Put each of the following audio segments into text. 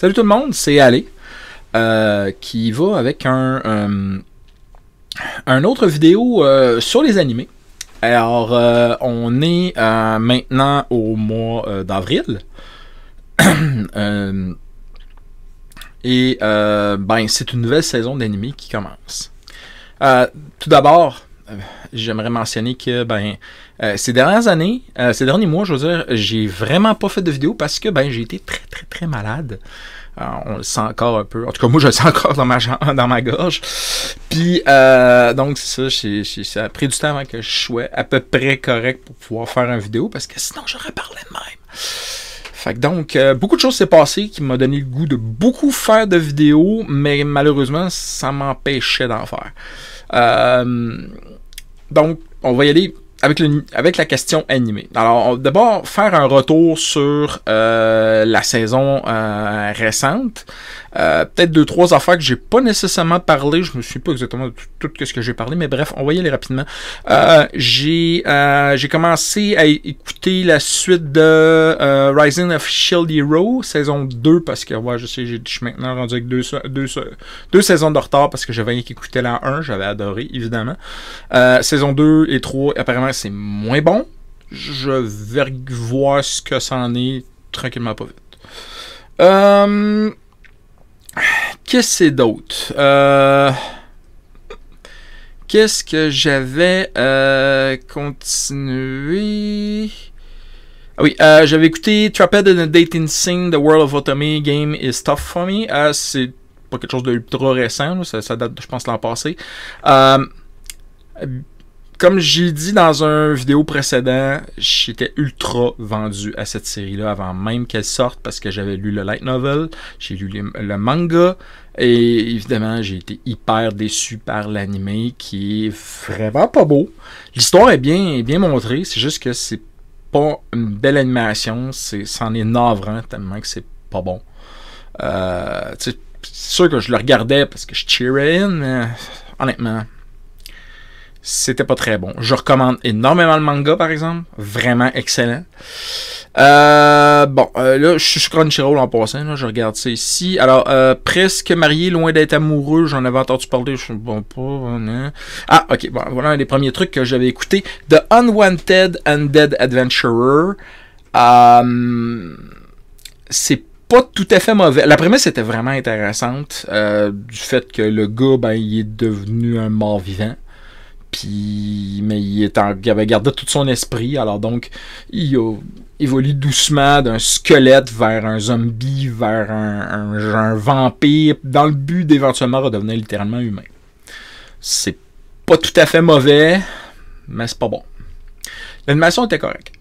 Salut tout le monde, c'est Allé euh, qui va avec un, euh, un autre vidéo euh, sur les animés. Alors, on est maintenant au mois d'avril. et ben, c'est une nouvelle saison d'animés qui commence. tout d'abord, euh, j'aimerais mentionner que ben euh, ces dernières années, euh, ces derniers mois, je veux dire, j'ai vraiment pas fait de vidéo parce que ben j'ai été très très très malade. on le sent encore un peu. En tout cas, moi, je le sens encore dans ma dans ma gorge. Puis donc c'est ça, ça a pris du temps avant que je sois à peu près correct pour pouvoir faire une vidéo parce que sinon j'aurais parlé de même. Fait que donc, beaucoup de choses s'est passées qui m'a donné le goût de beaucoup faire de vidéos, mais malheureusement, ça m'empêchait d'en faire. Euh, donc, on va y aller avec, la question animée. Alors, d'abord, faire un retour sur euh, la saison euh, récente. Euh, peut-être deux, trois affaires que j'ai pas nécessairement parlé. Je me suis pas exactement de tout, ce que j'ai parlé, mais bref, on va y aller rapidement. Euh, j'ai euh, commencé à écouter la suite de euh, Rising of Shield Hero, saison 2, parce que ouais, je sais, je suis maintenant rendu avec deux, saisons de retard parce que j'avais rien qui la 1, j'avais adoré, évidemment. saison 2 et 3, apparemment c'est moins bon. Je vais voir ce que ça en est tranquillement pas vite. Euh, Qu'est-ce que c'est d'autre? Euh, qu'est-ce que j'avais euh, continué? Ah oui, euh, j'avais écouté Trapped in a Dating Scene, The World of Otome Game is Tough for Me. Euh, c'est pas quelque chose de trop récent, ça, ça, date, je pense, l'an passé comme j'ai dit dans un vidéo précédent, j'étais ultra vendu à cette série-là avant même qu'elle sorte parce que j'avais lu le light novel, j'ai lu le manga et évidemment j'ai été hyper déçu par l'anime qui est vraiment pas beau. L'histoire est bien, bien montrée, c'est juste que c'est pas une belle animation, c'est c'en est navrant tellement que c'est pas bon. Euh, c'est sûr que je le regardais parce que je cheerais in, mais honnêtement, c'était pas très bon. Je recommande énormément le manga, par exemple. Vraiment excellent. Euh, bon, euh, là, je suis sur Crunchyroll en passant. je regarde ça ici. Alors, euh, presque marié, loin d'être amoureux. J'en avais entendu parler. Je suis bon pas. Non. Hein. Ah, ok. Bon, voilà un des premiers trucs que j'avais écouté. The Unwanted Undead Adventurer. c'est pas tout à fait mauvais. La première était vraiment intéressante du fait que le gars, ben, il est devenu un mort vivant puis mais il, avait gardé tout son esprit. Alors donc, il a évolue doucement d'un squelette vers un zombie, vers un, vampire, dans le but d'éventuellement redevenir littéralement humain. C'est pas tout à fait mauvais, mais c'est pas bon. L'animation était correcte.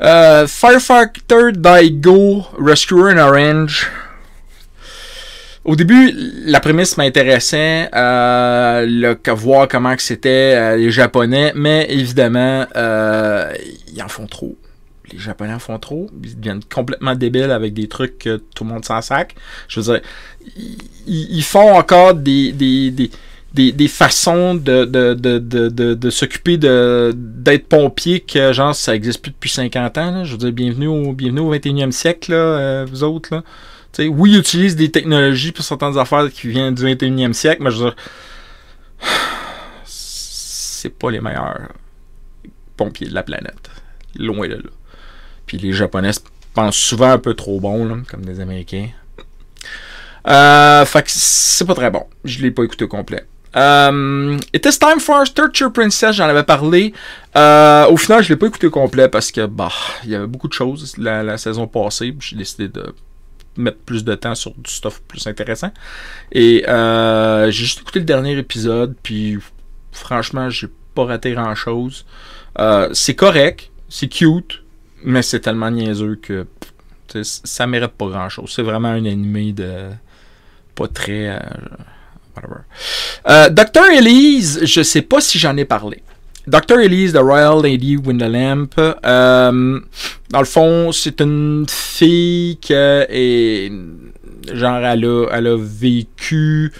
Euh, Firefighter Daigo Rescuer in Orange au début, la prémisse m'intéressait, euh, le, voir comment que c'était euh, les Japonais, mais évidemment, euh, ils en font trop. Les Japonais en font trop. Ils deviennent complètement débiles avec des trucs que tout le monde s'en sac. Je veux dire, ils, font encore des, des, des des, des, façons de, de, de, de, s'occuper de, d'être pompiers que, genre, ça existe plus depuis 50 ans. Je veux dire, bienvenue au, bienvenue au 21e siècle, euh, vous autres. Là oui, ils utilisent des technologies pour certaines affaires qui viennent du 21e siècle, mais je veux dire, c'est pas les meilleurs pompiers de la planète. Loin de là. Puis les Japonais pensent souvent un peu trop bon, comme des Américains. Euh, fait que c'est pas très bon. Je l'ai pas écouté au complet. Euh, It is time for Torture Princess, j'en avais parlé. Euh, au final, je l'ai pas écouté au complet parce que, bah, il y avait beaucoup de choses la, la saison passée. J'ai décidé de mettre plus de temps sur du stuff plus intéressant. Et euh, j'ai juste écouté le dernier épisode, puis franchement, j'ai pas raté grand chose. Euh, c'est correct, c'est cute, mais c'est tellement niaiseux que ça mérite pas grand chose. C'est vraiment un animé de pas très. Euh, whatever. Euh, docteur Elise, je sais pas si j'en ai parlé. Dr. Elise, The Royal Lady Windelamp, euh, dans le fond, c'est une fille qui est. Genre, elle a, elle a vécu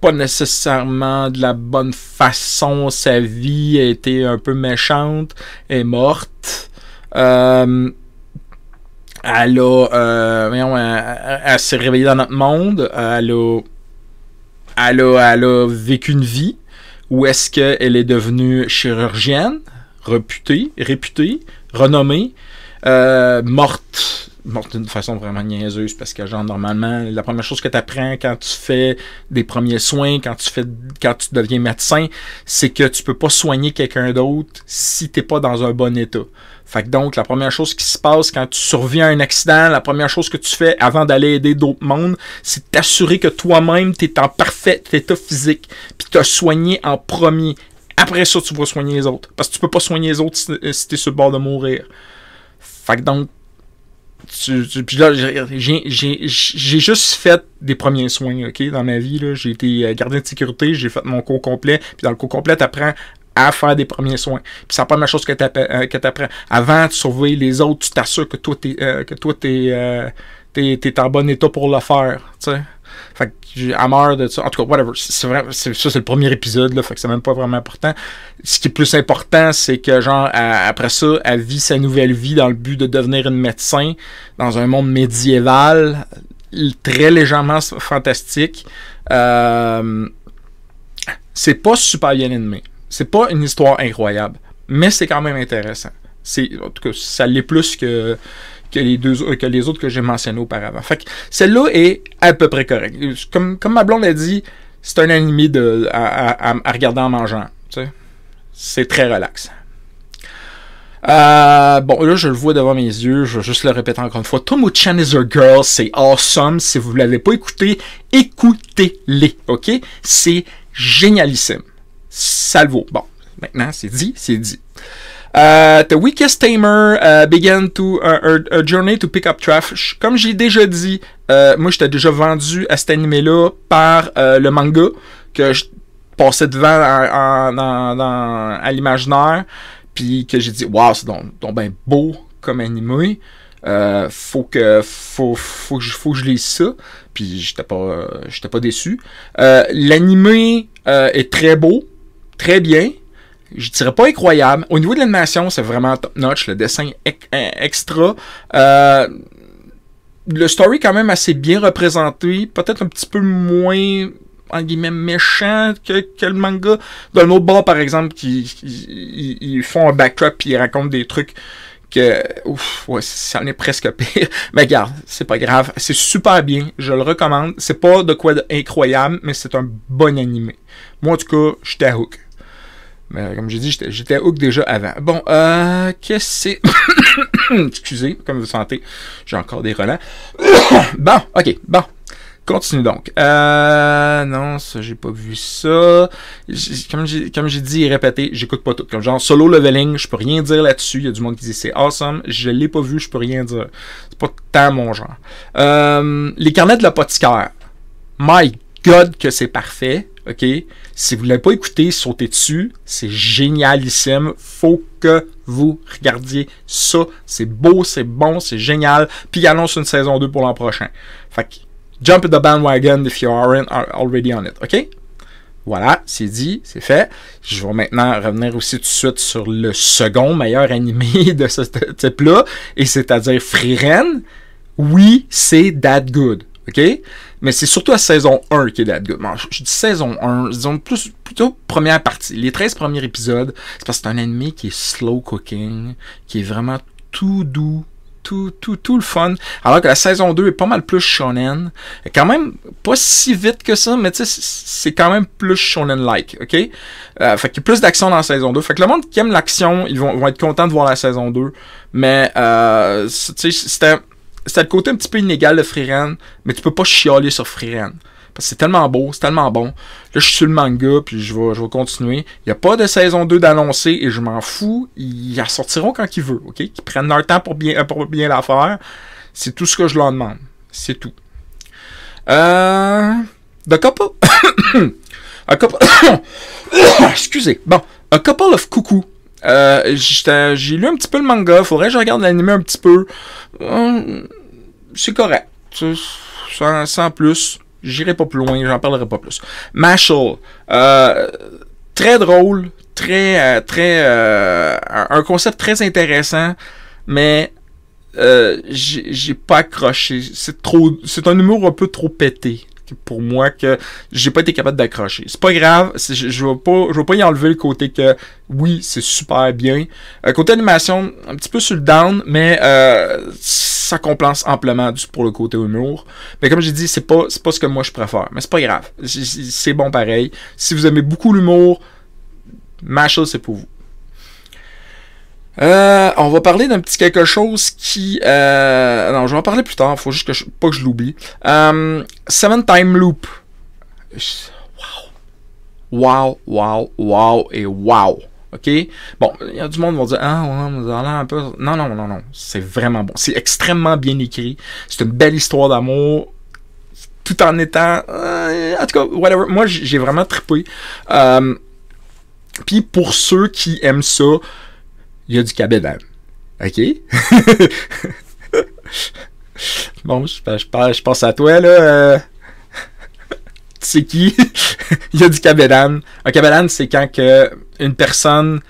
pas nécessairement de la bonne façon sa vie, a été un peu méchante, et morte. Euh, elle a. Euh, elle, s'est réveillée dans notre monde. Euh, elle a, elle a, elle a vécu une vie ou est-ce qu'elle est devenue chirurgienne, réputée, réputée, renommée, euh, morte morte d'une façon vraiment niaiseuse parce que genre normalement la première chose que tu apprends quand tu fais des premiers soins quand tu fais quand tu deviens médecin c'est que tu peux pas soigner quelqu'un d'autre si t'es pas dans un bon état fait que donc la première chose qui se passe quand tu surviens à un accident la première chose que tu fais avant d'aller aider d'autres monde c'est t'assurer que toi-même t'es en parfait état physique puis t'as soigné en premier après ça tu vas soigner les autres parce que tu peux pas soigner les autres si t'es sur le bord de mourir fait donc, puis là, j'ai juste fait des premiers soins, OK, dans ma vie. J'ai été euh, gardien de sécurité, j'ai fait mon cours complet. Puis dans le cours complet, tu apprends à faire des premiers soins. Puis c'est la première chose que euh, tu apprends. Avant de sauver les autres, tu t'assures que toi, tu es, es en bon état pour le faire, tu sais. Fait que de ça. En tout cas, whatever. C'est ça, c'est le premier épisode, là. Fait que c'est même pas vraiment important. Ce qui est plus important, c'est que, genre, après ça, elle vit sa nouvelle vie dans le but de devenir une médecin dans un monde médiéval, très légèrement fantastique. Euh, c'est pas super bien animé. C'est pas une histoire incroyable, mais c'est quand même intéressant. C'est, en tout cas, ça l'est plus que que les deux les autres que j'ai mentionnés auparavant. Fait que celle-là est à peu près correcte. Comme, comme ma blonde a dit, c'est un ennemi de, à, regarder en mangeant. Tu sais. C'est très relax. Euh, bon, là, je le vois devant mes yeux. Je vais juste le répéter encore une fois. Tomo-chan is a girl. C'est awesome. Si vous ne l'avez pas écouté, écoutez-les. OK? C'est génialissime. Salvo. Bon, maintenant, c'est dit, c'est dit. Euh, the Weakest Tamer uh began to a, journey to pick up trash. Comme j'ai déjà dit, euh, moi j'étais déjà vendu à cet animé-là par euh, le manga que je passais devant en, à l'imaginaire, puis que j'ai dit waouh c'est donc, donc ben beau comme animé. Euh, faut que faut, faut, je, faut je lise ça puis j'étais pas j'étais pas déçu l'animé est très beau très bien je dirais pas incroyable. Au niveau de l'animation, c'est vraiment top-notch. Le dessin euh, extra. Euh, le story quand même assez bien représenté. Peut-être un petit peu moins en guillemets méchant que, le manga. D'un autre bord, par exemple, qui, ils, font un backdrop puis ils racontent des trucs que ouf, ça en est presque pire. Mais regarde, c'est pas grave, c'est super bien, je le recommande. C'est pas de quoi d'incroyable, mais c'est un bon animé. Moi en tout cas, j'étais hook. Mais comme j'ai dit, j'étais hook déjà avant. Bon, euh, qu'est-ce que c'est? Excusez, comme vous sentez, j'ai encore des relents. bon, ok, bon. Continue donc. Euh, non, ça, j'ai pas vu ça. Comme j'ai, dit et répété, j'écoute pas tout. Comme genre solo leveling, je peux rien dire là-dessus. Il y a du monde qui dit c'est awesome. Je l'ai pas vu, je peux rien dire. C'est pas tant mon genre. Euh, les carnets de la l'apothicaire. My God que c'est parfait. OK? Si vous ne l'avez pas écouté, sautez dessus. C'est génialissime. Faut que vous regardiez ça. C'est beau, c'est bon, c'est génial. Puis il annonce une saison 2 pour l'an prochain. Fait que, jump the bandwagon if you aren't already on it. OK? Voilà, c'est dit, c'est fait. Je vais maintenant revenir aussi tout de suite sur le second meilleur animé de ce type-là, et c'est-à-dire Free Oui, c'est that good. OK? Mais c'est surtout la saison 1 qui est là good je, dis saison 1, disons plus, plutôt première partie. Les 13 premiers épisodes, c'est parce que c'est un ennemi qui est slow cooking, qui est vraiment tout doux, tout, tout, tout le fun. Alors que la saison 2 est pas mal plus shonen. Quand même, pas si vite que ça, mais tu sais, c'est quand même plus shonen-like, ok? Euh, fait qu'il y a plus d'action dans la saison 2. Fait que le monde qui aime l'action, ils vont, vont être contents de voir la saison 2. Mais, euh, tu sais, c'était c'est le côté un petit peu inégal de Freerun, mais tu peux pas chialer sur Freerun. Parce que c'est tellement beau, c'est tellement bon. Là, je suis sur le manga, puis je vais, je vais continuer. Il n'y a pas de saison 2 d'annoncer, et je m'en fous. Ils en sortiront quand ils veulent, OK? Qu'ils prennent leur temps pour bien, pour bien la faire. C'est tout ce que je leur demande. C'est tout. Euh... The couple... A couple... Excusez. Bon. A couple of coucou. Euh, j'ai lu un petit peu le manga, faudrait que je regarde l'anime un petit peu. Euh, c'est correct. Sans, plus, j'irai pas plus loin, j'en parlerai pas plus. Mashal, euh, très drôle, très, euh, très, un concept très intéressant, mais j'ai pas accroché. C'est trop, c'est un humour un peu trop pété pour moi que j'ai pas été capable d'accrocher. C'est pas grave, je, veux vais pas je pas y enlever le côté que oui, c'est super bien. Euh, côté animation, un petit peu sur le down, mais euh, ça compense amplement pour le côté humour. Mais comme j'ai dit, c'est pas c'est pas ce que moi je préfère, mais c'est pas grave. C'est bon pareil. Si vous aimez beaucoup l'humour, chose c'est pour vous. Euh, on va parler d'un petit quelque chose qui... Euh, non, je vais en parler plus tard. Faut juste que je, pas que je l'oublie. Euh, seven Time Loop. Wow. Wow, wow, wow et wow. OK? Bon, il y a du monde qui va dire Ah, on en un peu. Non, non, non, non. C'est vraiment bon. C'est extrêmement bien écrit. C'est une belle histoire d'amour. Tout en étant. Euh, en tout cas, whatever. Moi, j'ai vraiment trippé. Euh, puis pour ceux qui aiment ça, il y a du cabédan, OK? bon, je, je, je, passe à toi, là. Euh. tu sais qui? il y a du cabédan. Un cabédan, c'est quand une personne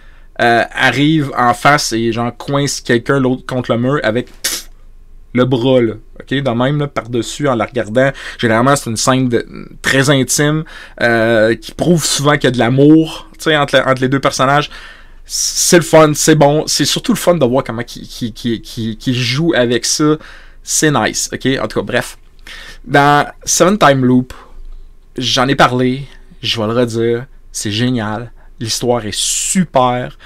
euh, arrive en face et genre coince quelqu'un l'autre contre le mur avec le bras, là. OK? Dans même, là, par-dessus, en la regardant. Généralement, c'est une scène très intime euh, qui prouve souvent qu'il y a de l'amour, entre les deux personnages c'est le fun, c'est bon. C'est surtout le fun de voir comment qui, joue avec ça. C'est nice, ok? En tout cas, bref. Dans Seven Time Loop, j'en ai parlé, je vais le redire, c'est génial. L'histoire est super.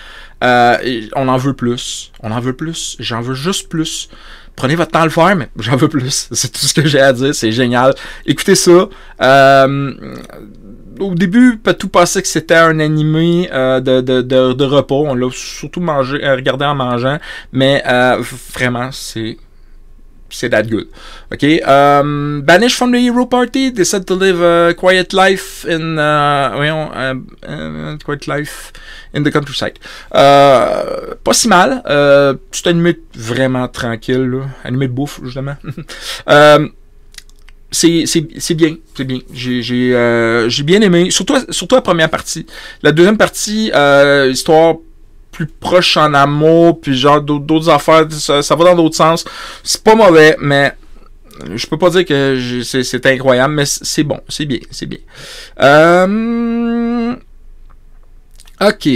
Euh, on en veut plus. On en veut plus. J'en veux juste plus. Prenez votre temps à le faire, mais j'en veux plus. C'est tout ce que j'ai à dire. C'est génial. Écoutez ça. Euh, au début, pas tout passait que c'était un animé euh, de, de, de, de, repos. On l'a surtout mangé, euh, regardé en mangeant. Mais euh, vraiment, c'est c'est that good. OK? Um, euh, Banished from the Hero Party, decide to live a quiet life in, uh, voyons, euh, quiet life in the countryside. Uh, pas si mal. c'est animé vraiment tranquille, là. animé de bouffe, justement. um, c'est bien, c'est bien. Euh, j'ai bien aimé, surtout, surtout la première partie. La deuxième partie, euh, histoire plus proche en amour, puis genre d'autres affaires, ça, va dans d'autres sens. C'est pas mauvais, mais je peux pas dire que c'est incroyable, mais c'est bon, c'est bien, c'est bien. Euh, ok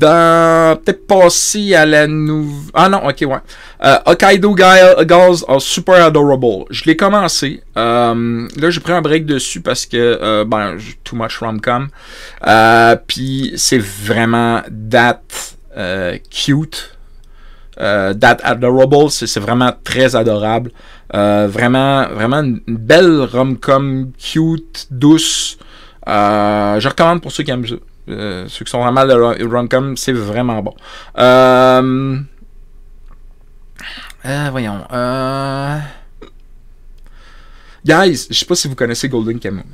peut-être passer à la nouvelle. Ah non, ok, ouais. Euh, Hokkaido Girls are super adorable. Je l'ai commencé. Euh, là, j'ai pris un break dessus parce que, euh, ben, too much rom-com. Puis c'est vraiment that cute. that adorable, c'est vraiment très adorable. vraiment, vraiment une belle rom-com cute, douce. je recommande pour ceux qui aiment ça. Euh, ceux qui sont vraiment de Runcom c'est vraiment bon. Euh, euh, voyons. Guys, je sais pas si vous connaissez Golden Kamuy.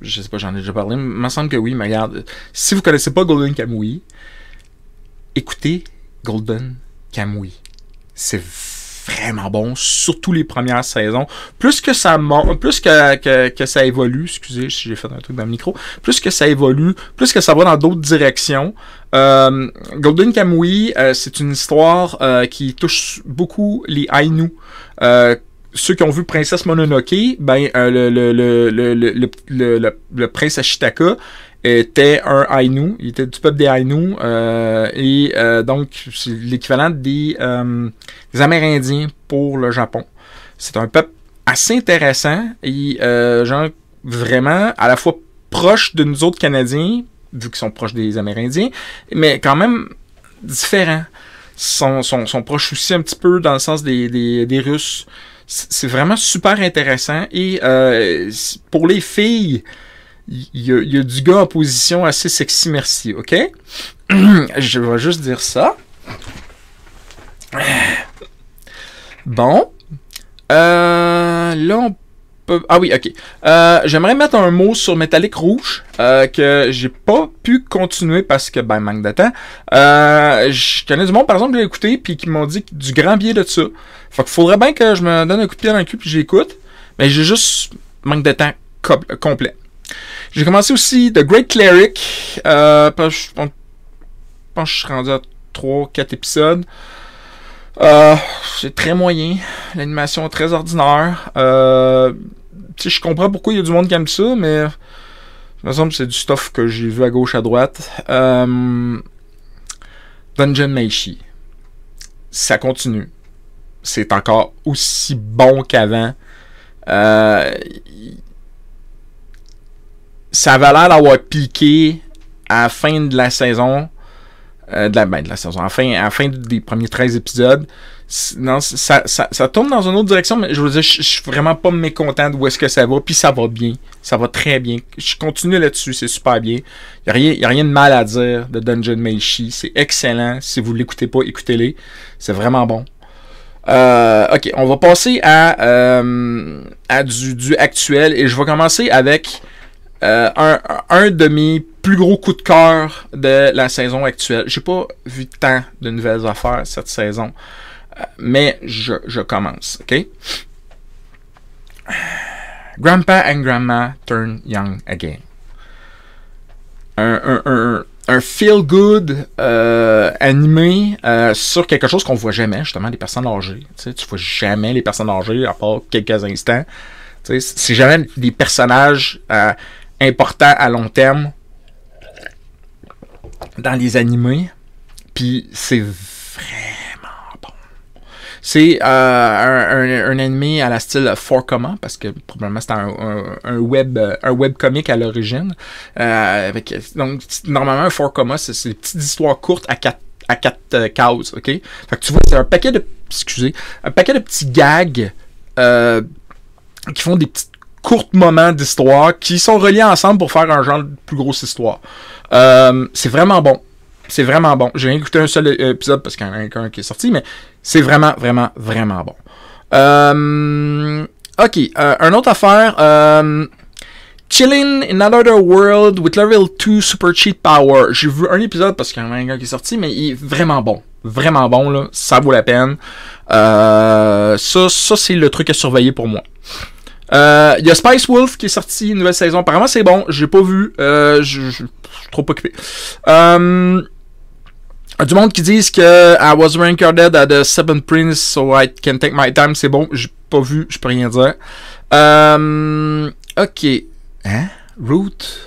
Je sais pas, j'en ai déjà parlé. Il me semble que oui, mais regarde. Si vous connaissez pas Golden Kamuy, écoutez Golden Kamuy. C'est vraiment bon, surtout les premières saisons. Plus que ça monte, plus que, ça évolue, excusez si j'ai fait un truc dans le micro, plus que ça évolue, plus que ça va dans d'autres directions. Euh, Golden Kamui, euh, c'est une histoire euh, qui touche beaucoup les Ainu euh, ceux qui ont vu Princesse Mononoke, ben le, le, le prince Ashitaka, était un Ainu, il était du peuple des Ainu, euh, et euh, donc c'est l'équivalent euh, des, Amérindiens pour le Japon. C'est un peuple assez intéressant et genre vraiment à la fois proche de nous autres Canadiens, vu qu'ils sont proches des Amérindiens, mais quand même différent. Ils sont, proches aussi un petit peu dans le sens des, des Russes. C'est vraiment super intéressant et pour les filles, il y, a du gars en position assez sexy, merci, ok? Je vais juste dire ça. Bon. Euh, là, on peut... Ah oui, ok. Euh, j'aimerais mettre un mot sur Metallic rouge euh, que j'ai pas pu continuer parce que, ben, manque de temps. je connais du monde, par exemple, que j'ai écouté puis qui m'ont dit du grand biais de ça. faudrait bien que je me donne un coup de pied dans le cul puis j'écoute. Mais j'ai juste manque de temps complet. J'ai commencé aussi The Great Cleric. Euh, je pense que je suis rendu à 3-4 épisodes. Euh, c'est très moyen. L'animation est très ordinaire. Euh, je comprends pourquoi il y a du monde qui aime ça, mais il me semble que c'est du stuff que j'ai vu à gauche, à droite. Dungeon Meishi. Ça continue. C'est encore aussi bon qu'avant. Euh, ça avait l'air d'avoir piqué à la fin de la saison. Euh, de, la, ben, de la saison, à la, fin, à fin des premiers 13 épisodes. Non, ça, ça, ça, tourne dans une autre direction, mais je veux dire, je, suis vraiment pas mécontent de où est-ce que ça va, puis ça va bien. Ça va très bien. Je continue là-dessus, c'est super bien. Il a, rien, a rien de mal à dire de Dungeon Meishi. C'est excellent. Si vous l'écoutez pas, écoutez-les. C'est vraiment bon. Euh, ok, on va passer à, euh, à du, du, actuel et je vais commencer avec euh, un, de mes plus gros coups de cœur de la saison actuelle. J'ai pas vu tant de nouvelles affaires cette saison, euh, mais je, commence, ok? Grandpa and Grandma Turn Young Again. Un, feel good euh, animé sur quelque chose qu'on voit jamais, justement, des personnes âgées. Tu vois jamais les personnes âgées à part quelques instants. C'est jamais des personnages important à long terme dans les animés. Puis c'est vraiment bon. C'est euh, un, un, un, anime à la style Four comment, parce que probablement c'était un, un, web euh, un web à l'origine. Euh, donc normalement un 4 comment, c'est des petites histoires courtes à 4 à quatre cases, ok? Fait que tu vois, c'est un paquet de excusez, un paquet de petits gags qui font des petites courts moments d'histoire qui sont reliés ensemble pour faire un genre de plus grosse histoire. Euh, c'est vraiment bon. C'est vraiment bon. J'ai écouté un seul euh, épisode parce qu'il y en a un qui est sorti, mais c'est vraiment, vraiment, vraiment bon. Euh, ok, euh, un autre affaire. Chilling in Another World with Level 2 Super Cheat Power. J'ai vu un épisode parce qu'il y en a un qui est sorti, mais il est vraiment bon. Vraiment bon, là. Ça vaut la peine. ça, ça c'est le truc à surveiller pour moi. Euh, il y a Spice Wolf qui est sorti une nouvelle saison. Apparemment, c'est bon. J'ai pas vu. Euh, je suis trop occupé. Euh, du monde qui disent que I was dead at the Seven Prince, so I can take my time. C'est bon, j'ai pas vu, je peux rien dire. Euh, ok. Hein? Route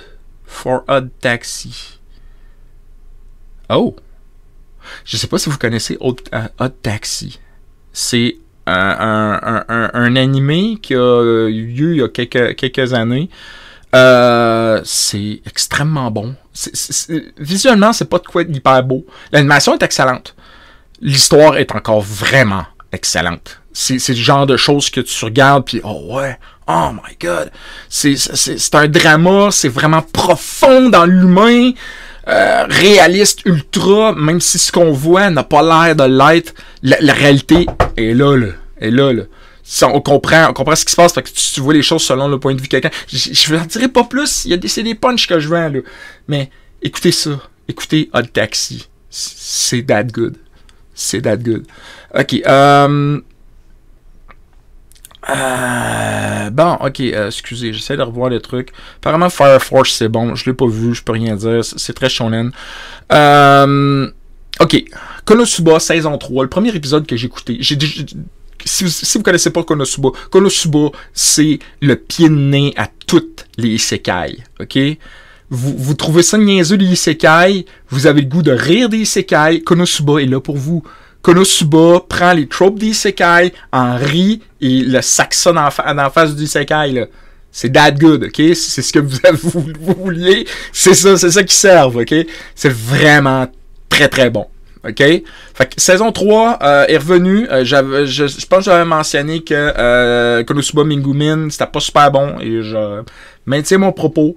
for a Taxi. Oh! Je sais pas si vous connaissez a euh, Taxi. C'est un, un, un, animé qui a eu lieu il y a quelques, quelques années. Euh, c'est extrêmement bon. visuellement, c'est pas de quoi hyper beau. L'animation est excellente. L'histoire est encore vraiment excellente. C'est le genre de choses que tu regardes, puis oh ouais, oh my god. C'est un drama, c'est vraiment profond dans l'humain. Euh, réaliste, ultra, même si ce qu'on voit n'a pas l'air de l'être, la, réalité est là, là. Est là, là. On comprend, on comprend ce qui se passe, fait que tu, vois les choses selon le point de vue de quelqu'un. Je ne dirai pas plus, il a des, c'est des punchs que je veux là. Mais écoutez ça, écoutez Odd Taxi. C'est that good. C'est that good. Ok, euh... Euh, bon, ok, euh, excusez, j'essaie de revoir le truc. Apparemment, Fire Force, c'est bon. Je l'ai pas vu, je peux rien dire. C'est très shonen. Euh, ok, Konosuba, saison 3, le premier épisode que j'ai écouté. J'ai si vous, si connaissez pas Konosuba, Konosuba, c'est le pied de nez à toutes les isekai, ok? Vous, vous trouvez ça niaiseux, les isekai, vous avez le goût de rire des isekai, Konosuba est là pour vous. Konosuba prend les tropes d'Isekai, en ri et le saxonne en, face d'Isekai. Là. C'est that good, ok? C'est ce que vous, vous, vouliez. C'est ça, c'est ça qui serve, ok? C'est vraiment très très bon. OK? Fait que saison 3 euh, est revenue. Euh, je, pense que j'avais mentionné que euh, Konosuba Mingumin, c'était pas super bon et je maintiens mon propos.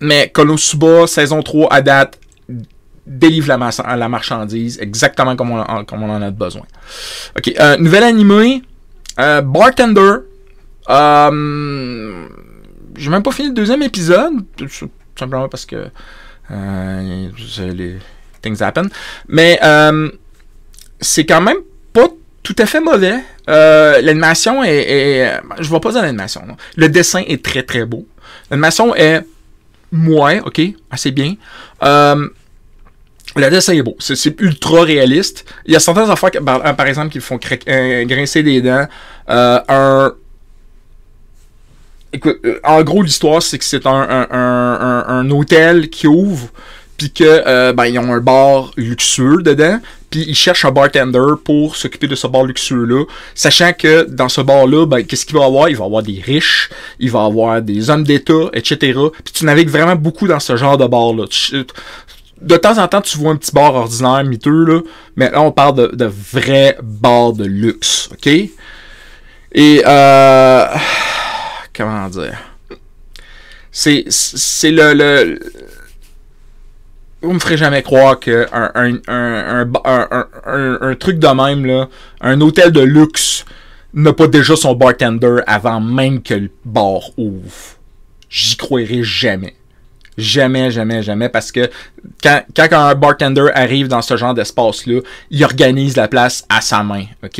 mais Konosuba, saison 3 à date, délivre la, la marchandise exactement comme on, en, a besoin. OK, euh, nouvel animé, euh, Bartender. Euh, J'ai même pas fini le deuxième épisode, tout simplement parce que euh, les things happen. Mais euh, c'est quand même pas tout à fait mauvais. l'animation est, Je vois pas dans l'animation. Le dessin est très très beau. L'animation est moins, ok, assez bien. Le dessin est beau, c'est ultra réaliste. Il y a certaines affaires, par, exemple, qui font euh, grincer des dents. Euh, euh, en gros, l'histoire, c'est que c'est un, un, un, hôtel qui ouvre, puis que ben, ont un bar luxueux dedans, puis ils cherchent un bartender pour s'occuper de ce bar luxueux-là, sachant que dans ce bar-là, ben, qu'est-ce qu'il va avoir? Il va avoir des riches, il va avoir des hommes d'État, etc. Puis tu navigues vraiment beaucoup dans ce genre de bar-là de temps en temps, tu vois un petit bar ordinaire, miteux, là, mais là, on parle de, de vrais bars de luxe, OK? Et, euh, comment dire? C'est, c'est le, le, Vous me ferez jamais croire que un, un, un, un, truc de même, là, un hôtel de luxe, n'a pas déjà son bartender avant même que le bar ouvre. J'y croirais jamais. Jamais, jamais, jamais. Parce que quand, quand un bartender arrive dans ce genre d'espace-là, il organise la place à sa main, OK?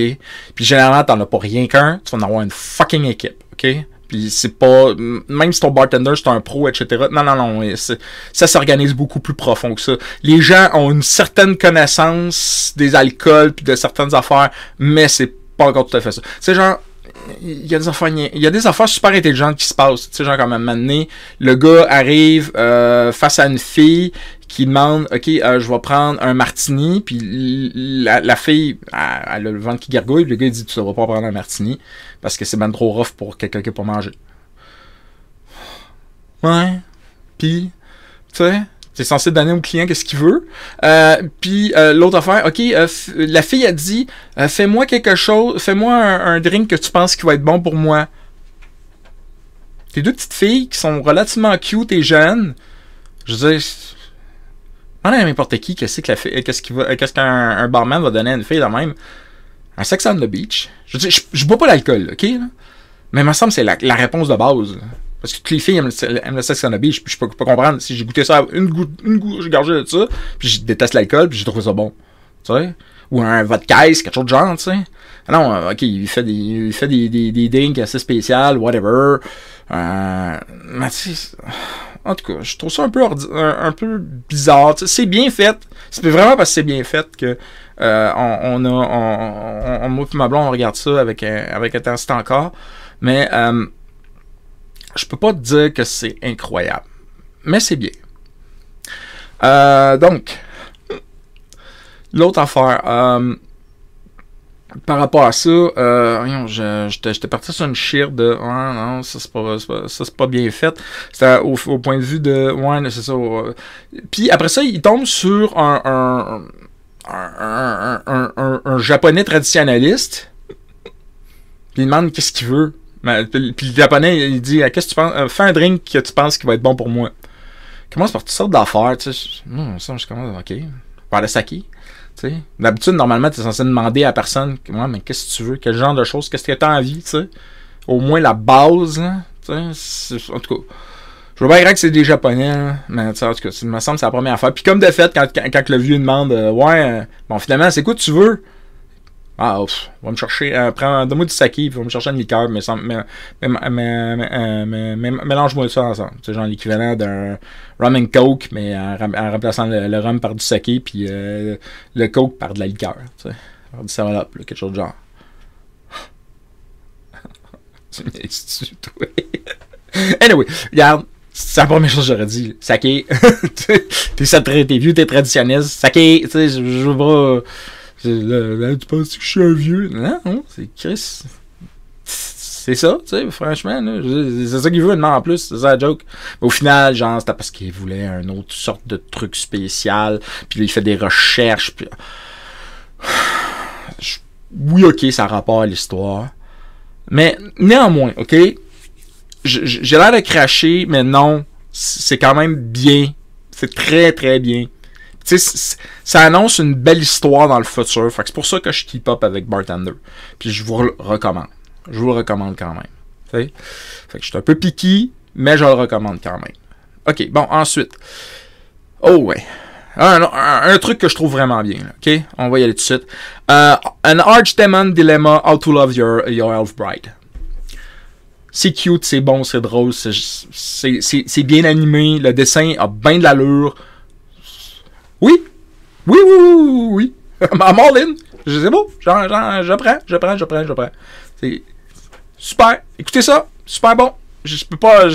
Puis généralement, t'en as pas rien qu'un, tu vas en avoir une fucking équipe, OK? Puis c'est pas. Même si ton bartender, c'est un pro, etc. Non, non, non. Ça s'organise beaucoup plus profond que ça. Les gens ont une certaine connaissance des alcools puis de certaines affaires, mais c'est pas encore tout à fait ça. C'est genre, il y a des affaires, il y a des affaires super intelligentes qui se passent. Tu sais, genre, comme un le gars arrive euh, face à une fille qui demande, OK, euh, je vais prendre un martini, puis la, fille, elle, a le ventre qui gargouille, le gars, dit, tu ne vas pas prendre un martini, parce que c'est même trop rough pour quelqu'un qui peut manger- Ouais. Puis, tu sais, c'est censé donner au client qu'est-ce qu'il veut. Euh, puis euh, l'autre affaire, ok, euh, la fille a dit, fais-moi quelque chose, fais-moi un, drink que tu penses qui va être bon pour moi. T'es deux petites filles qui sont relativement cute et jeunes. Je veux dire, a n'importe qui, qu'est-ce qu'un qu'est-ce qu'un barman va donner à une fille de même. Un sex on the beach. Je veux dire, je, bois pas l'alcool, ok? Mais il me semble que c'est la, réponse de base. Parce que toutes les filles aiment le, aiment en sexe cannabis. Je, je peux pas comprendre. Si j'ai goûté ça, une goutte, une goutte, gorgé de ça, puis je déteste l'alcool, puis j'ai trouvé ça bon. Tu sais? Ou un vodka, quelque chose de genre, tu sais. Ah non, euh, ok, il fait des, il fait des, des, des drinks assez spéciales, whatever. Euh, mais en tout cas, je trouve ça un peu, ordi, un, peu bizarre. C'est bien fait. C'est vraiment parce que c'est bien fait que euh, on, on, a, on, on, moi et ma blonde, on regarde ça avec, euh, avec intensité encore. Mais euh, je peux pas te dire que c'est incroyable, mais c'est bien. Euh, donc, l'autre affaire, euh, par rapport à ça, euh, j'étais parti sur une chire de non, ça c'est pas, bien fait. C'était au, point de vue de ouais, c'est ça. Puis après ça, il tombe sur un, un, japonais traditionnaliste. il demande qu'est-ce qu'il veut. Puis, le japonais, il dit ah, Qu'est-ce que tu penses euh, Fais un drink que tu penses qui va être bon pour moi. Commence par toutes sortes d'affaires. Tu sais. ça, je commence, ok. Par le saké. Tu sais. D'habitude, normalement, tu es censé demander à personne mais Qu'est-ce que tu veux Quel genre de choses Qu'est-ce que tu as envie tu sais? Au moins la base. Hein, hein, tu sais, en tout cas. Je veux pas dire que c'est des Japonais, mais en tout cas, il me semble que c'est la première affaire. Puis comme de fait, quand, le vieux demande euh, Ouais, euh, bon finalement, c'est quoi tu veux? Ah, ouf. Va me chercher. Euh, prends, donne-moi du saké, puis va me chercher une liqueur, mais, même mélange-moi ça ensemble. C'est genre l'équivalent d'un rum and coke, mais en, remplaçant le, le, rum par du saké, puis euh, le coke par de la liqueur. Tu sais, par du là, quelque chose de genre. tu me toi. anyway, regarde. C'est la première chose que j'aurais dit. Saké. T'es vieux, t'es traditionniste. Saké. Tu sais, je veux pas tu penses que je suis un vieux? Non, non, c'est Chris. C'est ça, tu sais, franchement. C'est ça qu'il veut en plus, c'est ça joke. au final, genre, c'était parce qu'il voulait un autre sorte de truc spécial. Puis il fait des recherches. Oui, ok, ça rapporte rapport à l'histoire. Mais néanmoins, ok, j'ai l'air de cracher, mais non, c'est quand même bien. C'est très très bien ça annonce une belle histoire dans le futur. c'est pour ça que je keep up avec Bartender. Puis je vous le recommande. Je vous le recommande quand même. je suis un peu piqué, mais je le recommande quand même. OK, bon, ensuite. Oh ouais. Un, truc que je trouve vraiment bien. OK? On va y aller tout de suite. Euh, an Archdemon Dilemma, How to Love Your, your Elf Bride. C'est cute, c'est bon, c'est drôle, c'est bien animé, le dessin a bien de l'allure. Oui. Oui, oui, oui, oui. I'm all in. C'est beau. je prends, je prends, je prends, je prends. C'est super. Écoutez ça. Super bon. Je, peux pas.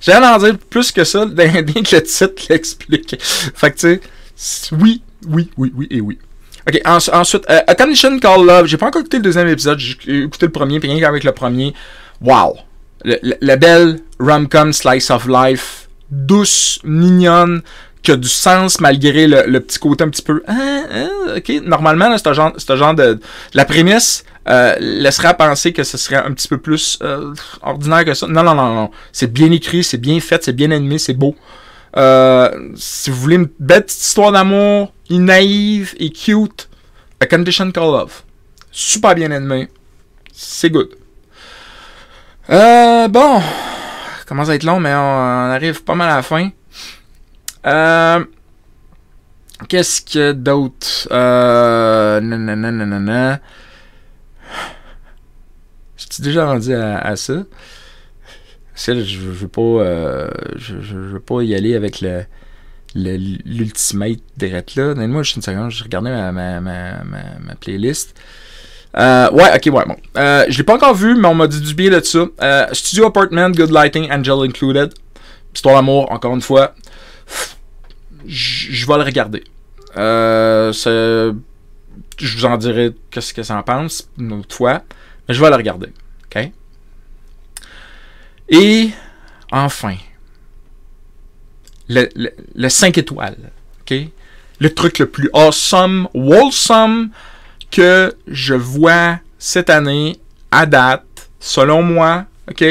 J'ai rien à en dire plus que ça dès, que le titre l'explique. Fait que tu sais, oui, oui, oui, oui et oui. Ok, ensuite, euh, A Condition Call Love. J'ai pas encore écouté le deuxième épisode. J'ai écouté le premier, puis rien qu'avec le premier. Wow. la belle rom slice of life. Douce, mignonne qui a du sens malgré le, petit côté un petit peu. Hein, hein, ok. Normalement, c'est un genre de. La prémisse euh, laissera penser que ce serait un petit peu plus euh, ordinaire que ça. Non, non, non, non. C'est bien écrit, c'est bien fait, c'est bien animé, c'est beau. Euh, si vous voulez une belle petite histoire d'amour, naïve et cute, A Condition Call Love. Super bien animé. C'est good. bon. Ça commence à être long, mais on arrive pas mal à la fin. Euh, qu'est-ce que d'autre? Euh, non non Je déjà rendu à, à ça? je ne veux pas, euh, je, je, veux pas y aller avec le l'ultimate direct là. Donnez-moi juste une seconde, je regardais ma, ma, ma, ma playlist. Euh, ouais, ok, ouais, bon. Euh, je l'ai pas encore vu, mais on m'a dit du bien là-dessus. Euh, Studio Apartment, Good Lighting, Angel Included. Histoire d'amour, encore une fois je vais le regarder. Euh, je vous en dirai qu'est-ce que ça en pense une autre fois, mais je vais le regarder. OK? Et enfin, le, le, 5 étoiles. OK? Le truc le plus awesome, wholesome que je vois cette année, à date, selon moi, OK?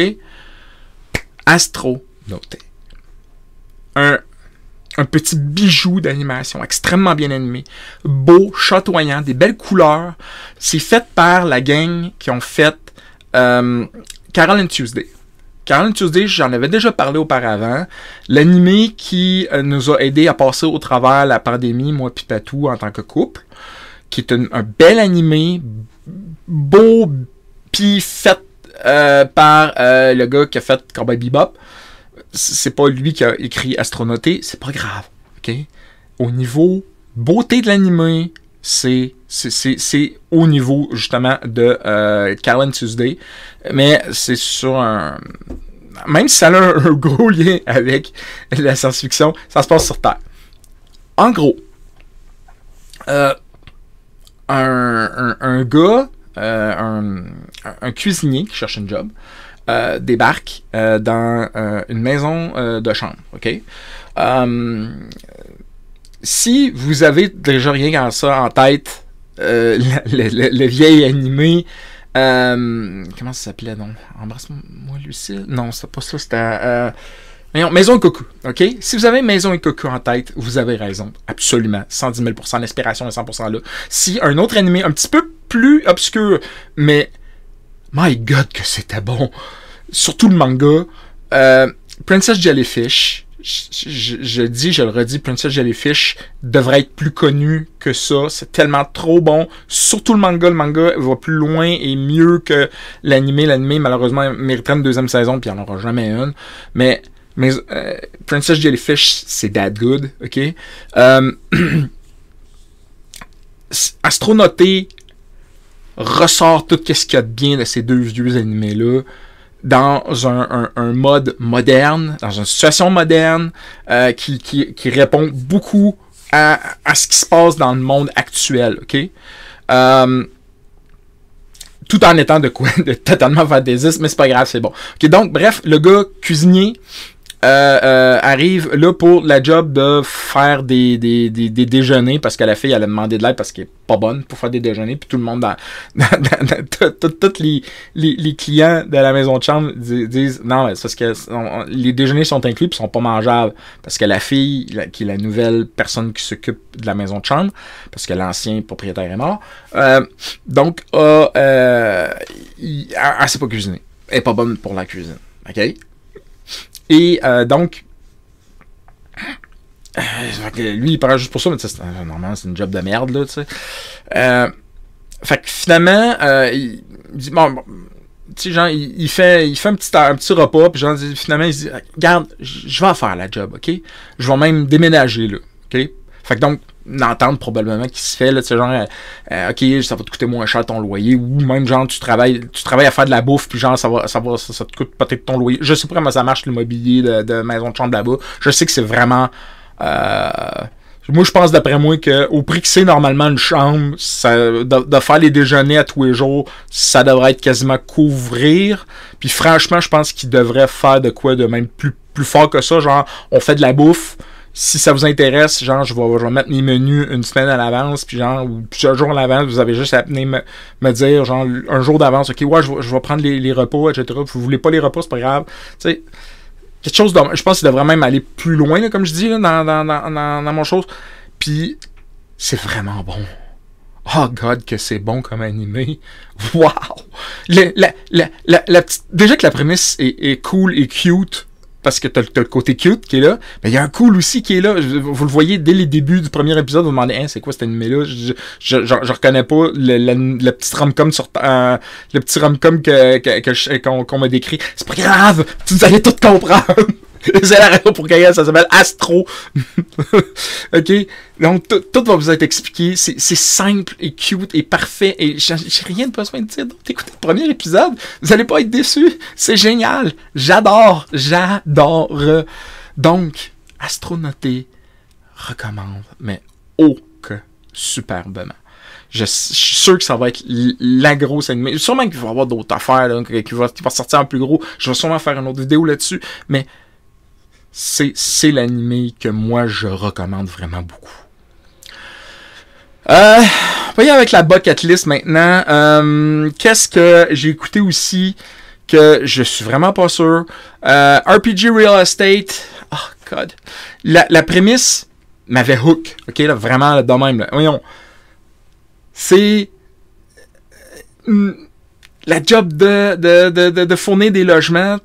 Astro Noté. Un un petit bijou d'animation extrêmement bien animé, beau, chatoyant, des belles couleurs. C'est fait par la gang qui ont fait euh, Carol Tuesday. Carol Tuesday, j'en avais déjà parlé auparavant. L'animé qui euh, nous a aidé à passer au travers la pandémie, moi et Patou en tant que couple, qui est un, bel animé, beau, puis fait euh, par euh, le gars qui a fait Cowboy Bebop c'est pas lui qui a écrit Astronauté, c'est pas grave. Au niveau beauté de l'animé, c'est c'est au niveau justement de euh, Karen Tuesday, mais c'est sur un même si ça a un, gros lien avec la science-fiction, ça se passe sur Terre. En gros, euh, un, un, un, gars, euh, un, cuisinier qui cherche un job, euh, débarque euh, dans euh, une maison de chambre, OK? si vous avez déjà rien à ça en tête, le, vieil animé, comment ça s'appelait, donc? Embrasse-moi Lucille? Non, c'est pas ça, c'était... Maison et Coucou, OK? Si vous avez Maison et Coucou en tête, vous avez raison, absolument. 110 000 l'inspiration est 100 là. Si un autre animé un petit peu plus obscur, mais My God, que c'était bon! Surtout le manga. Euh, Princess Jellyfish, je, dis, je le redis, Princess Jellyfish devrait être plus connu que ça. C'est tellement trop bon. Surtout le manga. Le manga va plus loin et mieux que l'anime. L'anime, malheureusement, mériterait une deuxième saison, puis il n'y en aura jamais une. Mais, euh, Princess Jellyfish, c'est that good, OK? Euh, Astronauté, ressort tout ce qu'il y a de bien de ces deux vieux animés-là dans un, mode moderne, dans une situation moderne euh, qui, qui, qui, répond beaucoup à, à, ce qui se passe dans le monde actuel, ok? Euh, tout en étant de quoi? De totalement fantaisiste, mais c'est pas grave, c'est bon. Ok, donc bref, le gars cuisinier euh, euh, arrive là pour la job de faire des, des, des, déjeuners parce que la fille, elle a demandé de l'aide parce qu'elle est pas bonne pour faire des déjeuners. Puis tout le monde, dans, dans, tous les, clients de la maison de chambre disent non, parce que les déjeuners sont inclus puis sont pas mangeables parce que la fille, qui est la nouvelle personne qui s'occupe de la maison de chambre, parce que l'ancien propriétaire est mort, euh, donc, euh, elle, elle sait pas cuisiner. Elle est pas bonne pour la cuisine. OK? Et euh, donc, euh, lui, il parle juste pour ça, mais c'est, euh, normalement, c'est une job de merde, là, tu sais. fait que finalement, il dit, bon, tu sais, genre, il, fait, il fait un petit, un petit repas, puis genre, finalement, il dit, regarde, je vais faire la job, OK? Je vais même déménager, là, OK? Fait donc, une probablement qui se fait, là, tu genre, euh, euh, ok, ça va te coûter moins cher ton loyer, ou même, genre, tu travailles, tu travailles à faire de la bouffe, puis genre, ça va, ça va, ça, te coûte peut-être ton loyer. Je sais pas comment ça marche l'immobilier de, de maison de chambre là-bas. Je sais que c'est vraiment, euh, moi, je pense d'après moi que au prix que c'est normalement une chambre, de, faire les déjeuners à tous les jours, ça devrait être quasiment couvrir. Puis franchement, je pense qu'ils devraient faire de quoi de même plus, plus fort que ça. Genre, on fait de la bouffe, si ça vous intéresse, genre, je vais, je mettre mes menus une semaine à l'avance, puis genre, ou un jour à l'avance, vous avez juste à me, dire, genre, un jour d'avance, ok, ouais, je, vais prendre les, repos, etc. Vous voulez pas les repos, c'est pas grave. Tu sais, quelque chose de, Je pense qu'il devrait même aller plus loin, comme je dis, là, dans, mon chose. Puis, c'est vraiment bon. Oh God, que c'est bon comme animé. Wow! La, la, la, déjà que la prémisse est, est cool et cute, parce que t'as le, côté cute qui est là, mais il y a un cool aussi qui est là. vous le voyez dès les débuts du premier épisode, vous me demandez, hein, c'est quoi cet animé-là? Je, je, je, reconnais pas le, le, petit rom-com sur, euh, le petit rom-com que, que, qu'on, qu'on m'a décrit. C'est pas grave! Vous allez tout comprendre! C'est la raison pour laquelle ça s'appelle Astro. ok? Donc, tout va vous être expliqué. C'est simple et cute et parfait. Et j'ai rien de besoin de dire. écoutez le premier épisode. Vous allez pas être déçus. C'est génial. J'adore. J'adore. Donc, Astronauté recommande, mais oh que superbement. Je, suis sûr que ça va être la grosse animée. Sûrement qu'il va y avoir d'autres affaires, qui, va, sortir en plus gros. Je vais sûrement faire une autre vidéo là-dessus, mais c'est l'anime que moi je recommande vraiment beaucoup. Euh, voyons avec la bucket list maintenant. Euh, qu'est-ce que j'ai écouté aussi que je suis vraiment pas sûr. Euh, RPG Real Estate. Oh god. La, la prémisse m'avait hook. Ok, là, vraiment là, de même. Voyons. C'est euh, mm, la job de, de, de, de, fournir des logements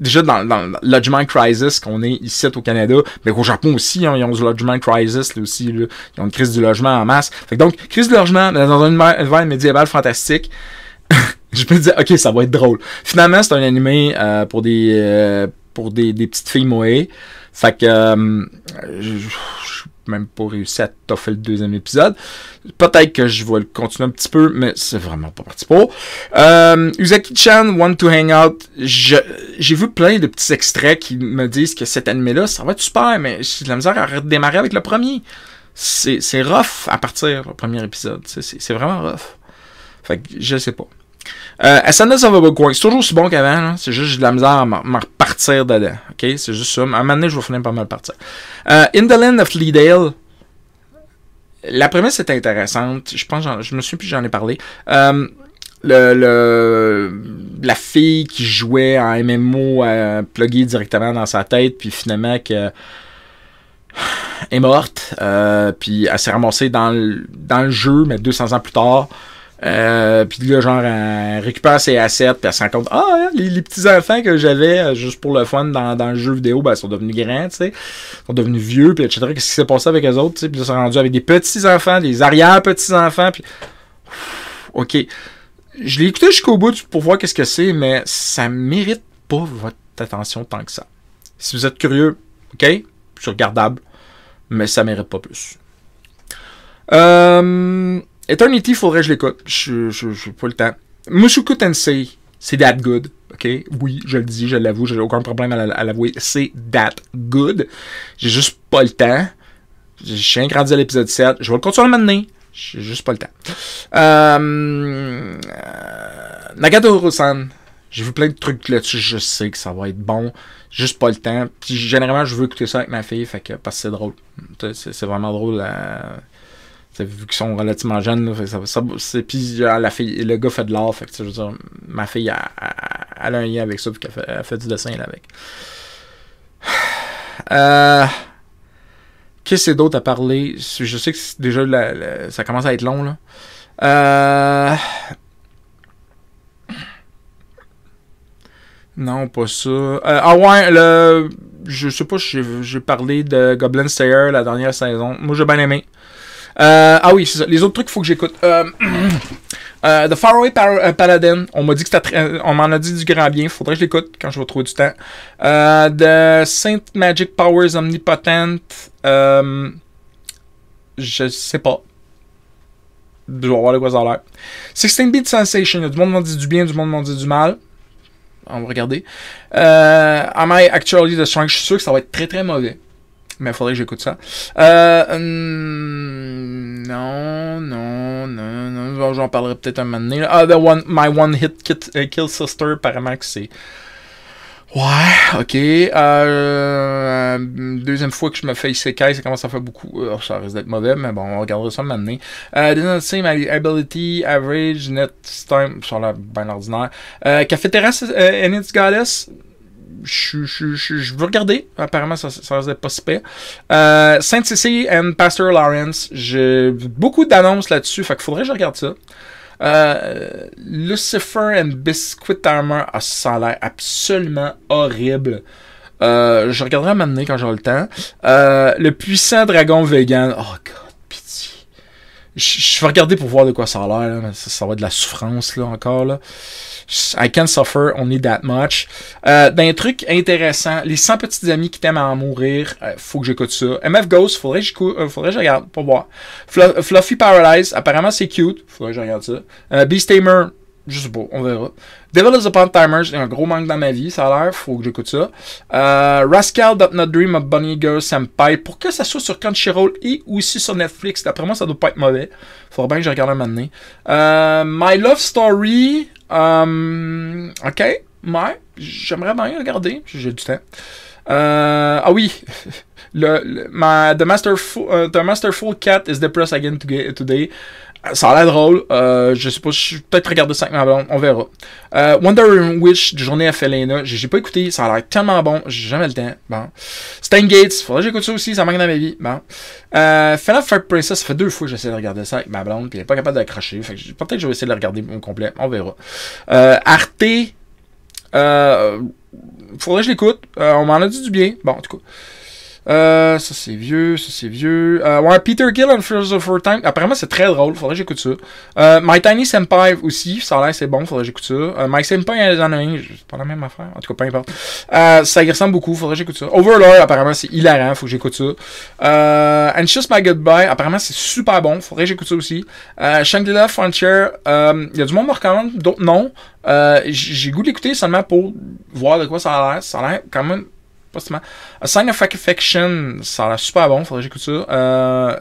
déjà dans, dans, le lodgement crisis qu'on est ici au Canada, mais au Japon aussi, hein, ils ont du lodgement crisis là, aussi, ils ont une crise du logement en masse. Fait que donc, crise du logement dans un univers médiéval fantastique. je me disais, ok, ça va être drôle. Finalement, c'est un animé euh, pour des euh, pour des, petites filles moées. Fait que euh, je, même pas réussi à toffer le deuxième épisode. Peut-être que je vais le continuer un petit peu, mais c'est vraiment pas parti pour. Euh, Uzaki-chan, Want to Hang Out, j'ai vu plein de petits extraits qui me disent que cet anime-là, ça va être super, mais j'ai de la misère à redémarrer avec le premier. C'est rough à partir du premier épisode. C'est vraiment rough. Fait que je sais pas. Euh, SNS va a quoi, c'est toujours aussi bon qu'avant, c'est juste j'ai de la misère à m'en repartir dedans. Ok, c'est juste ça. À un moment donné, je vais finir par me repartir. Euh, In the Land of Leedale, la première c'était intéressante. Je pense, je me suis plus j'en ai parlé. Euh, le, la fille qui jouait en MMO a euh, pluguée directement dans sa tête, puis finalement est morte, euh, puis elle s'est ramassée dans le, dans le jeu, mais 200 ans plus tard. Euh, puis là, genre, elle récupère ses assets, puis elle se rend compte, ah, hein, les, petits-enfants que j'avais euh, juste pour le fun dans, le jeu vidéo, ben, ils sont devenus grands, tu sais, ils sont devenus vieux, puis etc. Qu'est-ce qui s'est passé avec les autres, tu sais, puis ils sont rendus avec des petits-enfants, des arrière-petits-enfants, puis. Ok. Je l'ai écouté jusqu'au bout pour voir qu'est-ce que c'est, mais ça mérite pas votre attention tant que ça. Si vous êtes curieux, ok, c'est regardable, mais ça mérite pas plus. Euh. Eternity, faudrait que je l'écoute. Je, je, pas le temps. Mushuku c'est that good. OK? Oui, je le dis, je l'avoue, j'ai aucun problème à l'avouer. C'est that good. J'ai juste pas le temps. J'ai rien grandi à l'épisode 7. Je vais le continuer à J'ai juste pas le temps. Euh, euh, Nagato-san. J'ai vu plein de trucs là-dessus. Je sais que ça va être bon. Juste pas le temps. Puis généralement, je veux écouter ça avec ma fille. Fait que, parce que c'est drôle. C'est vraiment drôle. Euh, vu qu'ils sont relativement jeunes, là, ça, c'est, puis la fille, le gars fait de l'art, fait ma fille, elle, a un lien avec ça, puis qu'elle fait, fait, du dessin là, avec. Euh, qu'est-ce c'est d'autre à parler? Je sais que déjà ça commence à être long. Là. Euh, non, pas ça. Euh, ah ouais, le... je sais pas, j'ai parlé de Goblin Slayer la dernière saison. Moi, j'ai bien aimé. Euh, ah oui, c'est ça. Les autres trucs, faut que j'écoute. Euh, euh, The Faraway euh, Paladin, on m'a dit que très, euh, on m'en a dit du grand bien. Faudrait que je l'écoute quand je vais trouver du temps. Euh, the Saint Magic Powers Omnipotent, je sais pas. Je vais voir les quoi ça l'air. 16 Beat Sensation, du monde m'en dit du bien, du monde m'en dit du mal. On va regarder. Am I Actually the Strong? Je suis sûr que ça va être très très mauvais. Mais il faudrait que j'écoute ça. Euh, hum, non, non, non, non. J'en parlerai peut-être un moment donné. Ah, the one, My One Hit euh, Kill Sister, apparemment que c'est. Ouais, ok. Euh, euh deuxième fois que je me fais isekai, ça commence à faire beaucoup. Euh, ça risque d'être mauvais, mais bon, on regardera ça un maintenant. Euh, see my ability, average, net time, sur la bien ordinaire. Euh, and its goddess, je, veux regarder. Apparemment, ça, ne faisait pas si euh, Saint cécile and Pastor Lawrence. J'ai beaucoup d'annonces là-dessus. Fait qu'il faudrait que je regarde ça. Euh, Lucifer and Biscuit Armor. Ah, ça a l'air absolument horrible. Euh, je regarderai à quand j'aurai le temps. le puissant dragon vegan. Oh, God je vais regarder pour voir de quoi ça a l'air. Ça, va être de la souffrance là encore. I can suffer only that much. Euh, ben, un truc intéressant, les 100 petits amis qui t'aiment à mourir, euh, faut que j'écoute ça. MF Ghost, faudrait que euh, faudrait que je regarde pour voir. Fluffy Paradise. apparemment c'est cute, faudrait que je regarde ça. Euh, Beast Tamer, je sais pas, on verra. Devil is Upon Timers un gros manque dans ma vie, ça a l'air, faut que j'écoute ça. Euh, Rascal, Not Dream, A Bunny Girl, Senpai. Pour que ça soit sur Crunchyroll et aussi sur Netflix, d'après moi, ça doit pas être mauvais. Faudra bien que je regarde un moment donné. Euh, My Love Story, euh, ok, ouais, j'aimerais bien regarder, j'ai du temps. Euh, ah oui, le, the, masterful, the Masterful Cat is depressed again today. Ça a l'air drôle. Euh, je sais pas, je suis peut-être regarder ça avec ma blonde, on verra. Euh, Wonder Witch, de journée à Felena. J'ai pas écouté, ça a l'air tellement bon, j'ai jamais le temps. Bon. Stan Gates, faudrait que j'écoute ça aussi, ça manque dans ma vie. Bon. Euh, Final Fight Princess, ça fait deux fois que j'essaie de regarder ça avec ma blonde, puis elle est pas capable d'accrocher. peut-être que je vais essayer de le regarder au complet, on verra. Euh, Arte, euh, faudrait que je l'écoute. on m'en a dit du bien. Bon, en tout cas. Euh, ça c'est vieux, ça c'est vieux. Euh, ouais, Peter Gill on Frills of Our Time. Apparemment c'est très drôle, faudrait que j'écoute ça. Euh, My Tiny Senpai aussi, ça a l'air c'est bon, faudrait que j'écoute ça. Euh, My Senpai and Anime, c'est pas la même affaire, en tout cas peu importe. Euh, ça y ressemble beaucoup, faudrait que j'écoute ça. Overlord, apparemment c'est hilarant, faut que j'écoute ça. Euh, Just My Goodbye, apparemment c'est super bon, faudrait que j'écoute ça aussi. Shangri-La Frontier, il y a du monde me recommande, d'autres non. J'ai goût d'écouter seulement pour voir de quoi ça a l'air. Ça a l'air quand même a Sign of Affection, ça a l'air super bon, faudrait que j'écoute ça. Euh,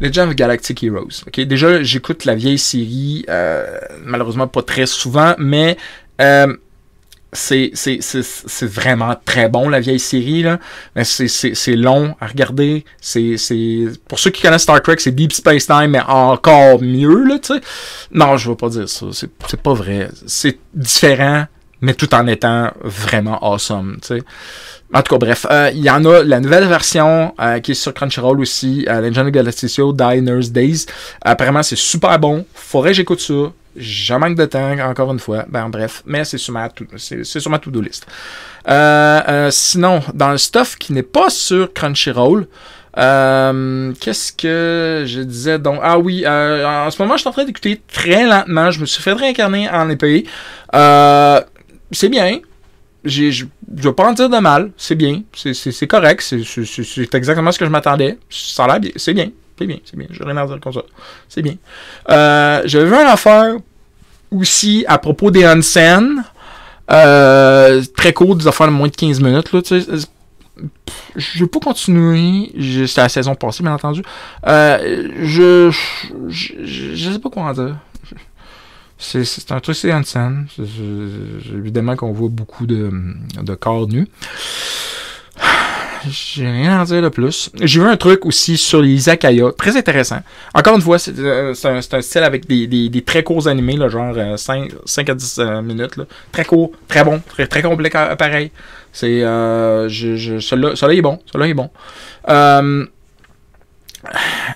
Legend of Galactic Heroes. Déjà, j'écoute la vieille série, euh, malheureusement pas très souvent, mais euh, c'est vraiment très bon, la vieille série. Là. Mais c'est long à regarder. c'est Pour ceux qui connaissent Star Trek, c'est Deep Space Time, mais encore mieux. Là, non, je ne vais pas dire ça. C'est pas vrai. C'est différent mais tout en étant vraiment awesome, tu sais. En tout cas, bref, euh, il y en a la nouvelle version euh, qui est sur Crunchyroll aussi, euh, Legend Galacticio Diners Days. Apparemment, c'est super bon. Faudrait que j'écoute ça. J'en manque de temps, encore une fois. Ben, bref, mais c'est sur tout, c'est, ma to do list. Euh, sinon, dans le stuff qui n'est pas sur Crunchyroll, qu'est-ce que je disais donc ah oui en ce moment je suis en train d'écouter très lentement je me suis fait réincarner en épée euh, c'est bien. Je ne vais pas en dire de mal. C'est bien. C'est correct. C'est exactement ce que je m'attendais. Ça a l'air bien. C'est bien. C'est bien. C'est bien. rien à dire contre ça. C'est bien. Euh, j'avais vu un affaire aussi à propos des Hansen. Euh, très court, des affaires de moins de 15 minutes. Là, euh, je vais pas continuer. C'était la saison passée, bien entendu. je, je, sais pas quoi en dire. C'est un truc, c'est Hansen. Évidemment qu'on voit beaucoup de, de corps nus. J'ai rien à dire de plus. J'ai vu un truc aussi sur les Izakaya, très intéressant. Encore une fois, c'est euh, un, style avec des, des, très courts animés, là, genre 5, euh, à 10 euh, minutes. Très court, très bon, très, très complet pareil. C'est, je, je, celui-là, est bon, Cela là est bon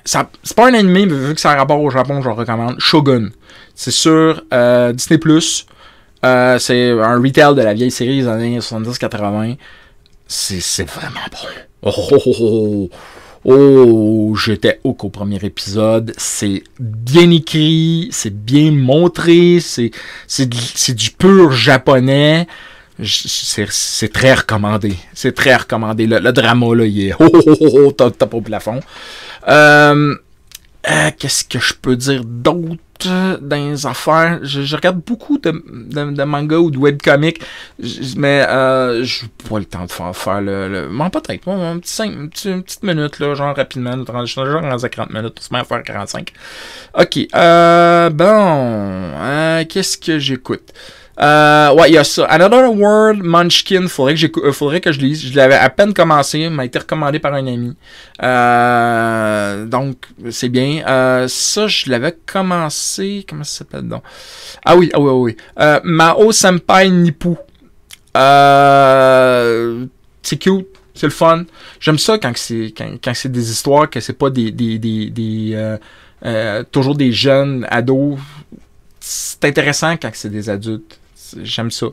c'est pas un anime, mais vu que ça un rapport au Japon, je le recommande. Shogun. C'est sur euh, Disney. Plus euh, c'est un retail de la vieille série des années 70-80. C'est vraiment bon. Oh, oh, oh, oh, oh. oh j'étais hook au premier épisode. C'est bien écrit, c'est bien montré, c'est du pur japonais c'est très recommandé. C'est très recommandé. Le, drama, là, il est oh, top, top au plafond. Euh, euh, Qu'est-ce que je peux dire d'autre? Euh, dans les affaires. Je, regarde beaucoup de, de, mangas ou de webcomics, mais euh, je n'ai pas le temps de faire, faire le. le... pas peut-être, un petit une petite minute, là, genre rapidement, je suis genre à 40 minutes, on se met à faire 45. Ok, bon, hein, qu'est-ce que j'écoute? Euh, ouais, il y a ça. Another World Munchkin, faudrait que, euh, faudrait que je lise. Je l'avais à peine commencé, m'a été recommandé par un ami. Euh, donc, c'est bien. Euh, ça, je l'avais commencé. Comment ça s'appelle donc Ah oui, ah oui, ah oui. Euh, Mao Senpai Nippu. Euh, c'est cute. C'est le fun. J'aime ça quand c'est quand, c'est des histoires que c'est pas des des, des, toujours des jeunes ados. C'est intéressant quand c'est des adultes J'aime ça.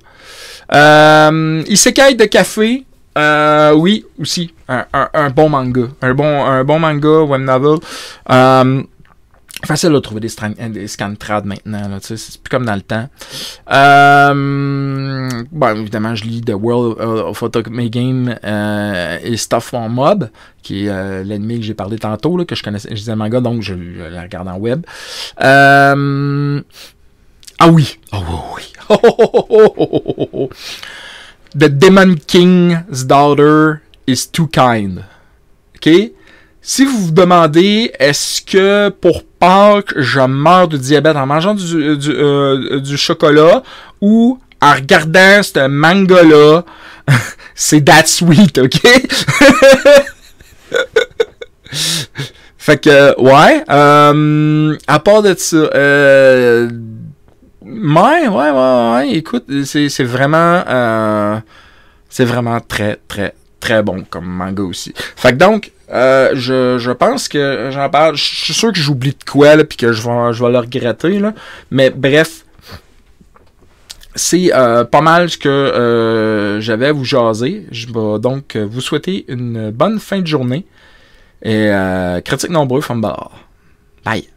Euh, Isekai de café. Euh, oui, aussi. Un, bon manga. Un bon, un bon manga, web novel. Euh, facile de trouver des, des scantrades maintenant. c'est plus comme dans le temps. Euh, évidemment, je lis The World of Automated Game et Stuff on Mob, qui est l'ennemi que j'ai parlé tantôt, là, que je connaissais, je disais manga, donc je, la regarde en web. Ah oui. Ah oui. Oh, The Demon King's Daughter is too kind. OK? Si vous vous demandez, est-ce que pour Pâques, je meurs de diabète en mangeant du, euh, euh, du, chocolat ou en regardant ce manga-là, c'est that sweet, OK? fait que, ouais. Euh, à part de ça, Ouais, ouais, ouais, ouais. Écoute, c'est vraiment. Euh, c'est vraiment très, très, très bon comme manga aussi. Fait que donc, euh, je, pense que j'en parle. Je suis sûr que j'oublie de quoi, là, puis que je vais, je vais le regretter, là. Mais bref, c'est euh, pas mal ce que j'avais à vous jaser. Je vais donc vous souhaiter une bonne fin de journée. Et critique nombreux, femme Bye.